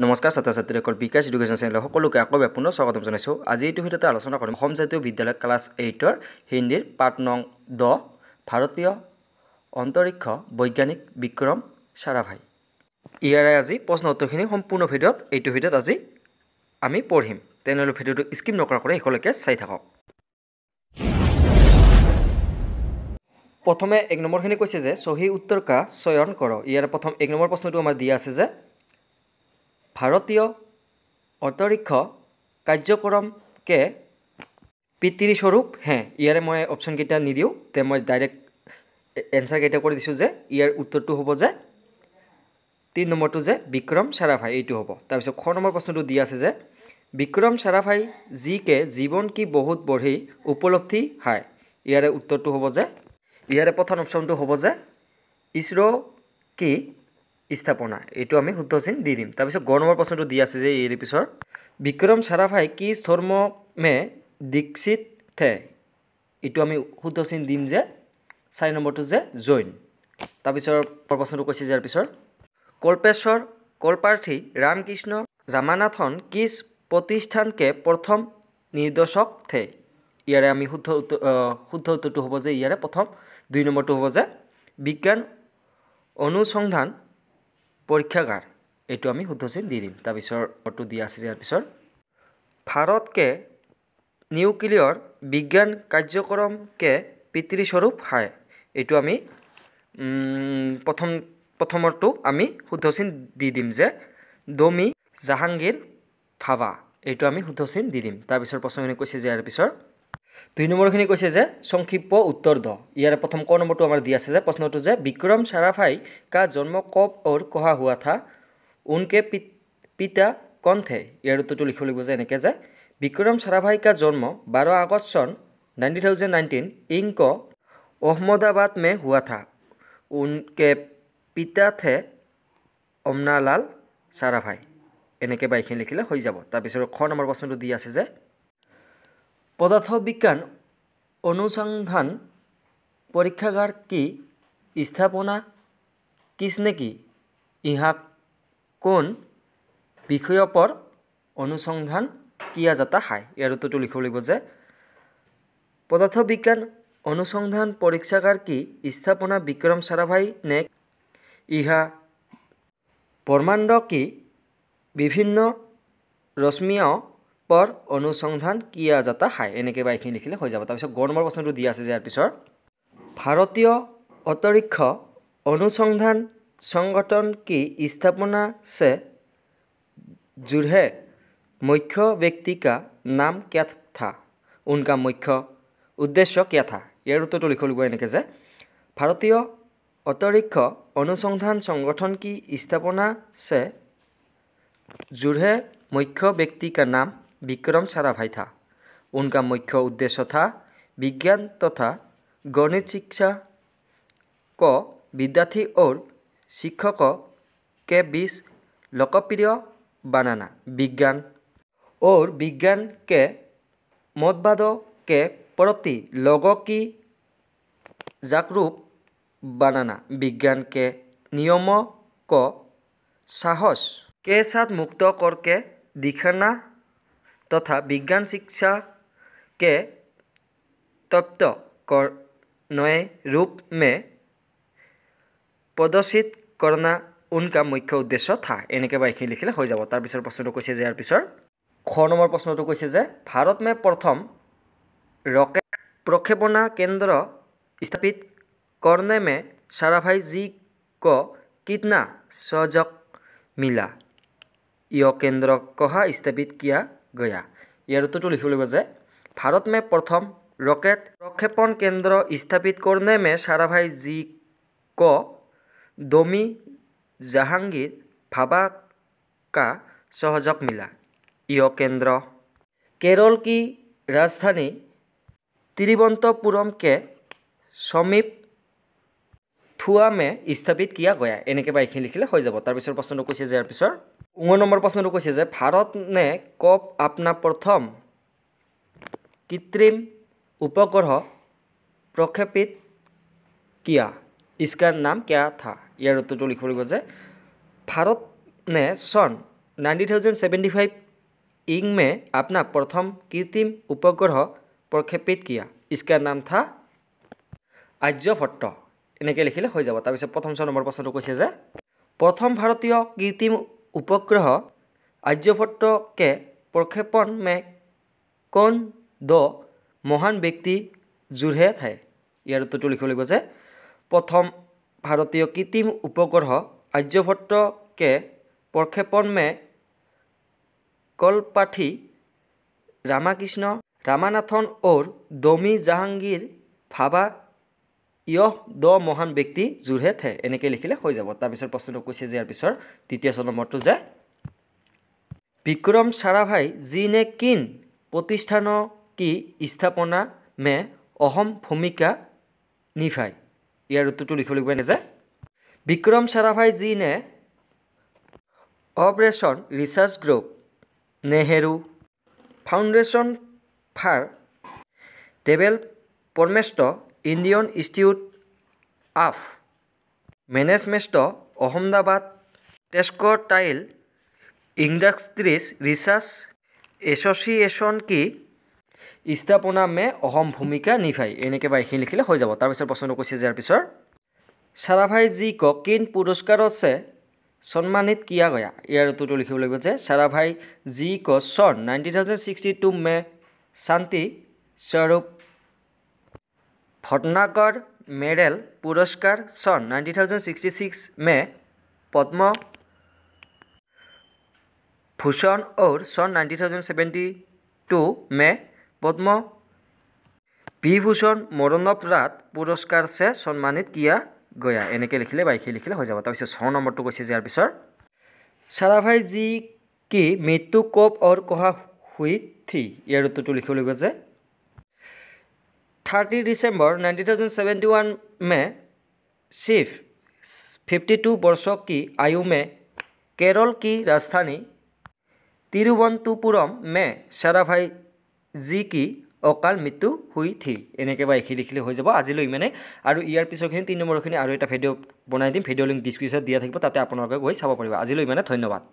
নমস্কাৰ ছাত্ৰ ছাত্ৰীসকল বিকাশ এডুকেশ্যন চেনেলৰ সকলোকে আকৌ এবাৰ পুনৰ স্বাগতম জনাইছোঁ আজি এইটো ভিডিঅ'তে আলোচনা কৰিম অসম জাতীয় বিদ্যালয় ক্লাছ এইটৰ হিন্দীৰ পাঠ নং দহ ভাৰতীয় অন্তৰিক্ষ বৈজ্ঞানিক বিক্ৰম চাৰাভাই ইয়াৰে আজি প্ৰশ্ন উত্তৰখিনি সম্পূৰ্ণ ভিডিঅ'ত এইটো ভিডিঅ'ত আজি আমি পঢ়িম তেনেহ'লে ভিডিঅ'টো স্কিপ নকৰাকৈ শেষলৈকে চাই থাকক প্ৰথমে এক নম্বৰখিনি কৈছে যে চহী উত্তৰ কা চয়ন কৰক ইয়াৰ প্ৰথম এক নম্বৰ প্ৰশ্নটো আমাৰ দিয়া আছে যে ভাৰতীয় অন্তৰিক্ষ কাৰ্যক্ৰমকে পিতৃস্বৰূপ হে ইয়াৰে মই অপশ্যনকেইটা নিদিওঁ তে মই ডাইৰেক্ট এনচাৰকেইটা কৰি দিছোঁ যে ইয়াৰ উত্তৰটো হ'ব যে তিনি নম্বৰটো যে বিক্ৰম চাৰাভাই এইটো হ'ব তাৰপিছত খ নম্বৰ প্ৰশ্নটো দি আছে যে বিক্ৰম চাৰাভাই যিকে জীৱন কি বহুত বঢ়ি উপলব্ধি হয় ইয়াৰে উত্তৰটো হ'ব যে ইয়াৰে প্ৰথম অপশ্যনটো হ'ব যে ইছৰ' কি স্থাপনা এইটো আমি শুদ্ধ চিন দি দিম তাৰপিছত গ নম্বৰ প্ৰশ্নটো দি আছে যে এইৰ পিছৰ বিক্ৰম চাৰাভাই কি ধৰ্ম মে দীক্ষিত থে এইটো আমি শুদ্ধ চিন দিম যে চাৰি নম্বৰটো যে জৈন তাৰপিছৰ প্ৰশ্নটো কৈছে যে ইয়াৰ পিছৰ কল্পেশ্বৰ কল্পাৰ্থী ৰামকৃষ্ণ ৰামানাথন কিজ প্ৰতিষ্ঠানকে প্ৰথম নিৰ্দেশক থে ইয়াৰে আমি শুদ্ধ উত্তৰ শুদ্ধ উত্তৰটো হ'ব যে ইয়াৰে প্ৰথম দুই নম্বৰটো হ'ব যে বিজ্ঞান অনুসন্ধান পৰীক্ষাগাৰ এইটো আমি শুদ্ধ চিন দি দিম তাৰপিছৰটো দিয়া আছে ইয়াৰ পিছৰ ভাৰতকে নিউক্লিয়ৰ বিজ্ঞান কাৰ্যক্ৰমকে পিতৃস্বৰূপ হায় এইটো আমি প্ৰথম প্ৰথমৰটো আমি শুদ্ধ চিন দি দিম যে দমি জাহাংগীৰ ভাবা এইটো আমি শুদ্ধ চিন দি দিম তাৰপিছৰ প্ৰশ্নখিনি কৈছে যে ইয়াৰ পিছৰ দুই নম্বৰখিনি কৈছে যে সংক্ষিপ্ত উত্তৰ দ ইয়াৰে প্ৰথম ক নম্বৰটো আমাৰ দি আছে যে প্ৰশ্নটো যে বিক্ৰম চাৰাফাই কা জন্ম কপ অৰ কহা হোৱা থা উনকে পিতা কণ থে ইয়াৰ উত্তৰটো লিখিব লাগিব যে এনেকৈ যে বিক্ৰম চাৰাভাই কা জন্ম বাৰ আগষ্ট চন নাইণ্টিন থাউজেণ্ড নাইণ্টিন ইংক অহমদাবাদ মে হোৱা থা উনকে পিতা থে অমনালাল চাৰাভাই এনেকৈ বা এইখিনি লিখিলে হৈ যাব তাৰপিছত খ নম্বৰ প্ৰশ্নটো দি আছে যে পদার্থ বিজ্ঞান অনুসন্ধান পরীক্ষাগার কি স্থাপনা কিছ নেকি ইহা কোন বিষয় পর অনুসন্ধান কিয়া যাতা হায় ইয়ার উত্তরটি লিখব লাগবে যে পদার্থ বিজ্ঞান অনুসন্ধান পরীক্ষাগার কি স্থাপনা বিক্রম সারাভাই নে ইহা ব্রহ্মাণ্ড কি বিভিন্ন রশ্মীয় পৰ অনুসন্ধান কিয়া যাতা হায় এনেকৈ বা এইখিনি লিখিলে হৈ যাব তাৰপিছত গ নম্বৰ প্ৰশ্নটো দিয়া আছে যে ইয়াৰ পিছৰ ভাৰতীয় অন্তৰিক্ষ অনুসন্ধান সংগঠন কি স্থাপনা আছে যোৰহে মুখ্য ব্যক্তিকা নাম কিয়া থা উনকা মুখ্য উদ্দেশ্য কিয়া থা ইয়াৰ উত্তৰটো লিখ লাগিব এনেকৈ যে ভাৰতীয় অন্তৰিক্ষ অনুসন্ধান সংগঠন কি স্থাপনা আছে যোৰহে মুখ্য ব্যক্তিকা নাম বিক্রম সারাভাই থা উনকা মুখ্য উদ্দেশ্য থা বিজ্ঞান তথা গণিত শিক্ষা ক বিদ্যার্থী ও শিক্ষক কে বিশ লোকপ্রিয় বানানা বিজ্ঞান ও বিজ্ঞান কে মতবাদ কে প্রতি লগকি জাকরূপ বানানা বিজ্ঞান কে নিয়ম ক সাহস কে সাত মুক্ত করকে দিখানা তথা বিজ্ঞান শিক্ষাকে তপ্ত कर नए रूप में प्रदर्शित करना उनका मुख्य উদ্দেশ্য থা এনেকৈ বা এইখিনি লিখিলে হৈ যাব তাৰপিছৰ প্ৰশ্নটো কৈছে যে ইয়াৰ পিছৰ খ নম্বৰ প্ৰশ্নটো কৈছে যে ভাৰত মে প্ৰথম ৰকেট প্ৰক্ষেপণা কেন্দ্ৰ স্থাপিত करने মে साराभाई जी को कितना सहयोग मिला यह केंद्र कहाँ स्थापित গয়া ইয়াৰ উত্তৰটো লিখিবলৈ যে ভাৰত মে প্ৰথম ৰকেট প্ৰক্ষেপণ কেন্দ্ৰ স্থাপিত কৰ্ণে মে চাৰাভাই জি ক ডমি জাহাংগীৰ ভাবা কা সহযোগ মিলা ইয় কেন্দ্ৰ কেৰল কি ৰাজধানী তিৰুৱন্তপুৰম কে সমীপ থোৱা মে স্থাপিত কিয়া গয়া এনেকৈ বা এইখিনি লিখিলে হৈ যাব তাৰপিছৰ প্ৰশ্নটো কৈছে যে ইয়াৰ পিছৰ ঊনৈশ নম্বৰ প্ৰশ্নটো কৈছে যে ভাৰত নে কপ আপনা প্ৰথম কৃত্ৰিম উপগ্ৰহ প্ৰক্ষেপিত কিয়া ইস্কাৰ নাম কিয়া থা ইয়াৰ উত্তৰটো লিখিব লাগিব যে ভাৰত নে চন নাইণ্টি থাউজেণ্ড ছেভেণ্টি ফাইভ ইংমে আপোনাক প্ৰথম কৃত্ৰিম উপগ্ৰহ প্ৰক্ষেপিত কিয়া ইস্কাৰ নাম থা আৰ্যভট্ট এনেকৈ লিখিলে হৈ যাব তাৰপিছত প্ৰথম চন নম্বৰ প্ৰশ্নটো কৈছে যে প্ৰথম ভাৰতীয় কৃত্ৰিম উপগ্ৰহ আৰ্যভট্টকে প্ৰক্ষেপণ মে কণ দ মহান ব্যক্তি জোৰহে ঠাই ইয়াৰ উত্তৰটো লিখিব লাগিব যে প্ৰথম ভাৰতীয় কৃত্ৰিম উপগ্ৰহ আৰ্যভট্টকে প্ৰক্ষেপণ মে কলপাঠী ৰামাকৃষ্ণ ৰামানাথন ঔৰ দমি জাহাংগীৰ ভাবা ইয় দ মহান ব্যক্তি জোৰহে থে এনেকৈ লিখিলে হৈ যাব তাৰপিছত প্ৰশ্নটো কৈছে যে ইয়াৰ পিছৰ তৃতীয় ছয় নম্বৰটো যে বিক্ৰম চাৰাভাই যি নে কিন প্ৰতিষ্ঠান কি স্থাপনা মে অহম ভূমিকা নিভাই ইয়াৰ উত্তৰটো লাগিব পাৰে যে বিক্ৰম চাৰাভাই যি নে operation research group Nehru foundation for টেবেল পৰমেষ্ট Indian institute of management Ahmedabad textile industries research association কি স্থাপনা মে অসম ভূমিকা নিভাই এনেকৈ বা এইখিনি লিখিলে হৈ যাব তাৰপিছত প্ৰশ্নটো কৈছে যে ইয়াৰ পিছৰ চাৰাভাই যি ককিন পুৰস্কাৰ আছে সন্মানিত কিয়া গয়া ইয়াৰ উত্তৰটো লিখিব লাগিব যে চাৰাভাই জি ক চন নাইণ্টিন থাউজেণ্ড ছিক্সটি টু মে শান্তি স্বৰূপ ভটনাগৰ মেডেল পুৰস্কাৰ চন নাইণ্টিন থাউজেণ্ড ছিক্সটি ছিক্স মে পদ্ম ভূষণ ঔৰ চন নাইণ্টি থাউজেণ্ড ছেভেণ্টি টু মে পদ্ম পি ভূষণ মৰণপ্ৰাত পুৰস্কাৰ চে সন্মানিত কিয়া গয়া এনেকৈ লিখিলে বাইশে লিখিলে হৈ যাব তাৰপিছত ছ নম্বৰটো কৈছে ইয়াৰ পিছৰ চাৰাভাই যি কি মৃত্যু কপ অৰ কহা হুই থি ইয়াৰ উত্তৰটো লিখিব লাগিব যে thirty December nineteen thousand seventy one মে চিফ ফিফটি টু বৰ্ষ কি আয়ু মে কেৰল কি ৰাজধানী তিৰুৱন্তপুৰম মে চেৰাভাই জি কি অকাল মৃত্যু হৈ থিল এনেকৈ বা এইখিনি লিখিলে হৈ যাব আজিলৈ ইমানে আৰু ইয়াৰ পিছৰখিনি তিনি নম্বৰখিনি আৰু এটা ভিডিঅ' বনাই দিম ভিডিঅ' লিংক ডিছক্ৰিপশ্যনত দিয়া থাকিব তাতে আপোনালোকে গৈ চাব পাৰিব আজিলৈ ইমানে ধন্যবাদ